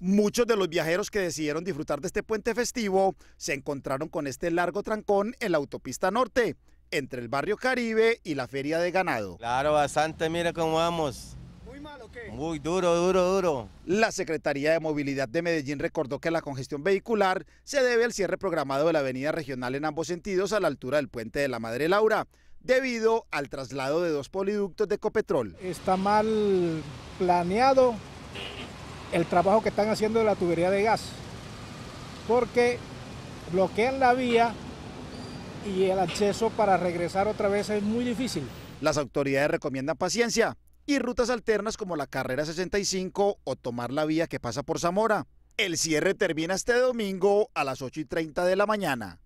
Muchos de los viajeros que decidieron disfrutar de este puente festivo se encontraron con este largo trancón en la autopista norte, entre el barrio Caribe y la feria de ganado. Claro, bastante, mira cómo vamos. ¿Muy mal qué? Muy duro, duro, duro. La Secretaría de Movilidad de Medellín recordó que la congestión vehicular se debe al cierre programado de la avenida regional en ambos sentidos a la altura del puente de la Madre Laura, debido al traslado de dos poliductos de Copetrol. Está mal planeado el trabajo que están haciendo de la tubería de gas, porque bloquean la vía y el acceso para regresar otra vez es muy difícil. Las autoridades recomiendan paciencia y rutas alternas como la carrera 65 o tomar la vía que pasa por Zamora. El cierre termina este domingo a las 8 y 30 de la mañana.